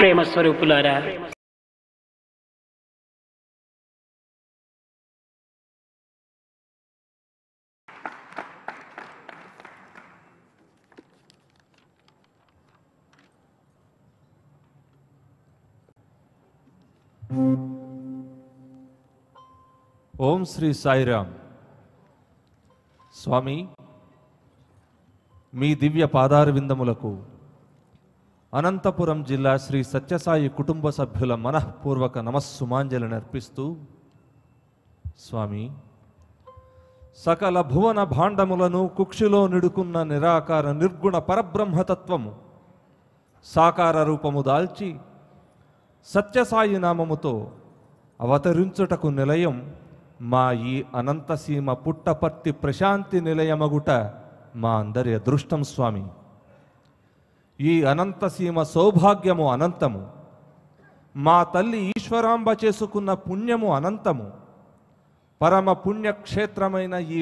ప్రేమ స్వరూపులారా ఓం శ్రీ సాయిరామ్ స్వామి మీ దివ్య పాదార విందములకు అనంతపురం జిల్లా శ్రీ సత్యసాయి కుటుంబ సభ్యుల మనఃపూర్వక నమస్సుమాంజలి అర్పిస్తూ స్వామి సకల భువన భాండములను కుక్షిలో నిడుకున్న నిరాకార నిర్గుణ పరబ్రహ్మతత్వము సాకార రూపము దాల్చి సత్యసాయి నామముతో అవతరించుటకు నిలయం మా ఈ అనంతసీమ పుట్టపర్తి ప్రశాంతి నిలయమగుట మా అందరి అదృష్టం స్వామి ఈ అనంతసీమ సౌభాగ్యము అనంతము మా తల్లి ఈశ్వరాంబ చేసుకున్న పుణ్యము అనంతము పరమ పుణ్యక్షేత్రమైన ఈ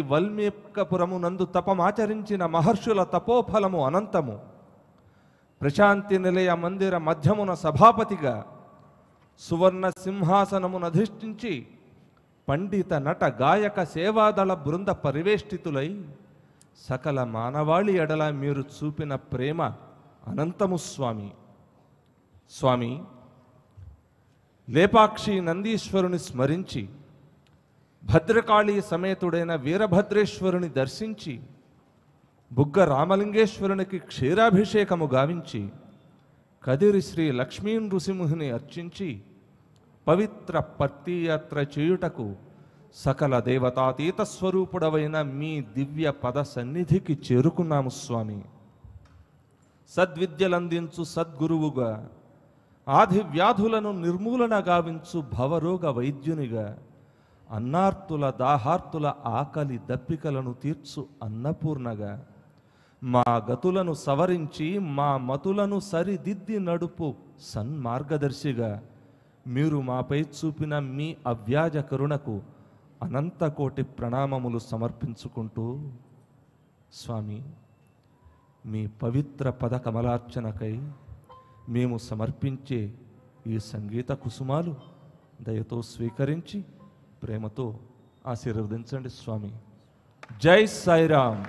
నందు తపమాచరించిన మహర్షుల తపోఫలము అనంతము ప్రశాంతి నిలయ మందిర మధ్యమున సభాపతిగా సువర్ణ అధిష్ఠించి పండిత నట గాయక సేవాదళ బృంద పరివేష్టితులై సకల మానవాళి ఎడల మీరు చూపిన ప్రేమ అనంతము స్వామి స్వామి లేపాక్షి నందీశ్వరుని స్మరించి భద్రకాళీ సమేతుడైన వీరభద్రేశ్వరుని దర్శించి బుగ్గ రామలింగేశ్వరునికి క్షీరాభిషేకము గావించి కదిరి శ్రీ లక్ష్మీ నృసింహుని అర్చించి పవిత్ర పత్తియాత్ర చేయుటకు సకల దేవతాతీత స్వరూపుడవైన మీ దివ్య పద సన్నిధికి చేరుకున్నాము స్వామి సద్విద్యలందించు సద్గురువుగా ఆది వ్యాధులను నిర్మూలన గావించు భవరోగ వైద్యునిగా అన్నార్తుల దాహార్తుల ఆకలి దప్పికలను తీర్చు అన్నపూర్ణగా మా గతులను సవరించి మా మతులను సరిదిద్ది నడుపు సన్మార్గదర్శిగా మీరు మాపై చూపిన మీ అవ్యాజ కరుణకు అనంతకోటి ప్రణామములు సమర్పించుకుంటూ స్వామి మీ పవిత్ర పద కమలార్చనకై మేము సమర్పించే ఈ సంగీత కుసుమాలు దయతో స్వీకరించి ప్రేమతో ఆశీర్వదించండి స్వామి జై సాయిరామ్